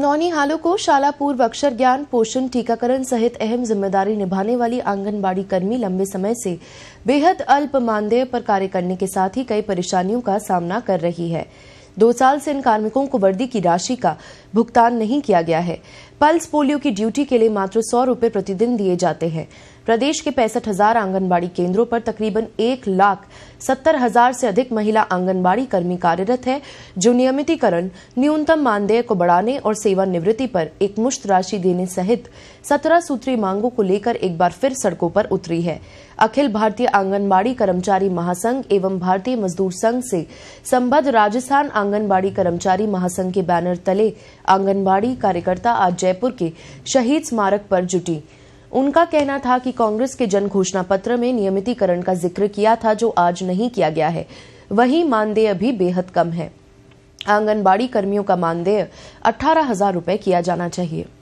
नौनी हालों को शाला पूर्व अक्षर ज्ञान पोषण टीकाकरण सहित अहम जिम्मेदारी निभाने वाली आंगनबाड़ी कर्मी लंबे समय से बेहद अल्प मानदेय पर कार्य करने के साथ ही कई परेशानियों का सामना कर रही है दो साल से इन कार्मिकों को वर्दी की राशि का भुगतान नहीं किया गया है पल्स पोलियो की ड्यूटी के लिए मात्र सौ रूपये प्रतिदिन दिए जाते हैं प्रदेश के पैंसठ हजार आंगनबाड़ी केंद्रों पर तकरीबन एक लाख सत्तर हजार से अधिक महिला आंगनबाड़ी कर्मी कार्यरत है जो नियमितीकरण न्यूनतम मानदेय को बढ़ाने और सेवानिवृत्ति पर एक मुश्त राशि देने सहित सत्रह सूत्री मांगों को लेकर एक बार फिर सड़कों पर उतरी है अखिल भारतीय आंगनबाड़ी कर्मचारी महासंघ एवं भारतीय मजदूर संघ से संबद्ध राजस्थान आंगनबाड़ी कर्मचारी महासंघ के बैनर तले आंगनबाड़ी कार्यकर्ता आज जयपुर के शहीद स्मारक पर जुटी उनका कहना था कि कांग्रेस के जन घोषणा पत्र में नियमितीकरण का जिक्र किया था जो आज नहीं किया गया है वही मानदेय भी बेहद कम है आंगनबाड़ी कर्मियों का मानदेय अठारह हजार रूपए किया जाना चाहिए